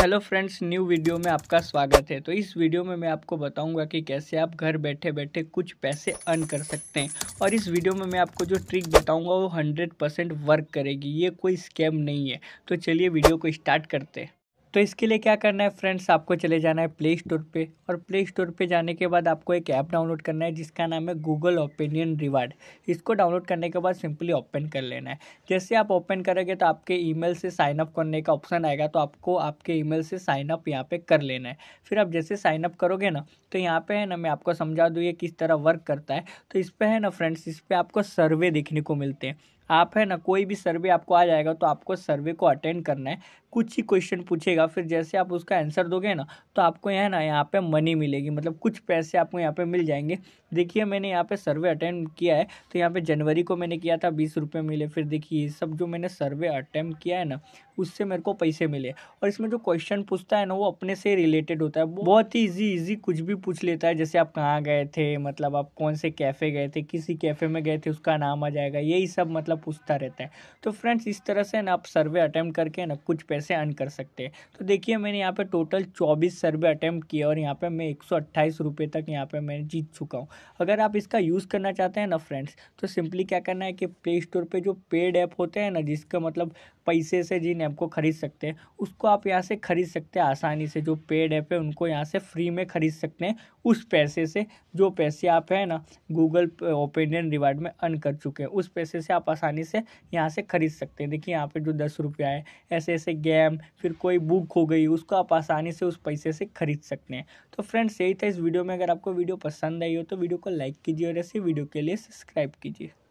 hello friends new video में आपका स्वागत है तो इस वीडियो में मैं आपको बताऊंगा कि कैसे आप घर बैठे बैठे कुछ पैसे अर्न कर सकते हैं और इस वीडियो में मैं आपको जो ट्रिक बताऊंगा वो 100 परसेंट वर्क करेगी ये कोई स्कैम नहीं है तो चलिए वीडियो को स्टार्ट करते हैं तो इसके लिए क्या करना है फ्रेंड्स आपको चले जाना है प्ले स्टोर पे और प्ले स्टोर पे जाने के बाद आपको एक ऐप डाउनलोड करना है जिसका नाम है गूगल ओपिनियन रिवार्ड इसको डाउनलोड करने के बाद सिंपली ओपन कर लेना है जैसे आप ओपन करोगे तो आपके ईमेल से साइन अप करने का ऑप्शन आएगा तो आपको आपके ईमेल से साइन अप यहाँ पे कर लेना है फिर आप जैसे साइन अप करोगे ना तो यहाँ पे है ना मैं आपको समझा दूँ ये किस तरह वर्क करता है तो इस पर है ना फ्रेंड्स इस पर आपको सर्वे देखने को मिलते हैं आप है ना कोई भी सर्वे आपको आ जाएगा तो आपको सर्वे को अटेंड करना है कुछ ही क्वेश्चन पूछेगा फिर जैसे आप उसका आंसर दोगे ना तो आपको यह ना यहाँ पे मनी मिलेगी मतलब कुछ पैसे आपको यहाँ पे मिल जाएंगे देखिए मैंने यहाँ पे सर्वे अटेंड किया है तो यहाँ पे जनवरी को मैंने किया था बीस रुपये मिले फिर देखिए ये सब जो मैंने सर्वे अटेम्प्ट किया है ना उससे मेरे को पैसे मिले और इसमें जो क्वेश्चन पूछता है ना वो अपने से रिलेटेड होता है बहुत ही ईजी ईजी कुछ भी पूछ लेता है जैसे आप कहाँ गए थे मतलब आप कौन से कैफ़े गए थे किसी कैफ़े में गए थे उसका नाम आ जाएगा यही सब मतलब मतलब पूछता रहता है तो फ्रेंड्स इस तरह से ना आप सर्वे अटैम्प्ट करके ना कुछ पैसे अर्न कर सकते हैं तो देखिए मैंने यहाँ पे टोटल 24 सर्वे अटैम्प्ट किया और यहाँ पे मैं एक सौ तक यहाँ पर मैं जीत चुका हूँ अगर आप इसका यूज़ करना चाहते हैं ना फ्रेंड्स तो सिंपली क्या करना है कि प्ले स्टोर पर पे जो पेड ऐप होते हैं ना जिसका मतलब पैसे से जिन ऐप को ख़रीद सकते हैं उसको आप यहाँ से ख़रीद सकते हैं आसानी से जो पेड ऐप है उनको यहाँ से फ्री में ख़रीद सकते हैं उस पैसे से जो पैसे आप है ना गूगल ओपिनियन रिवार्ड में अर्न कर चुके हैं उस पैसे से आप आसानी से यहाँ से ख़रीद सकते हैं देखिए यहाँ पे जो दस रुपया है ऐसे ऐसे गेम फिर कोई बुक हो गई उसको आप आसानी से उस पैसे से ख़रीद सकते हैं तो फ्रेंड्स यही था इस वीडियो में अगर आपको वीडियो पसंद आई हो तो वीडियो को लाइक कीजिए और ऐसे वीडियो के लिए सब्सक्राइब कीजिए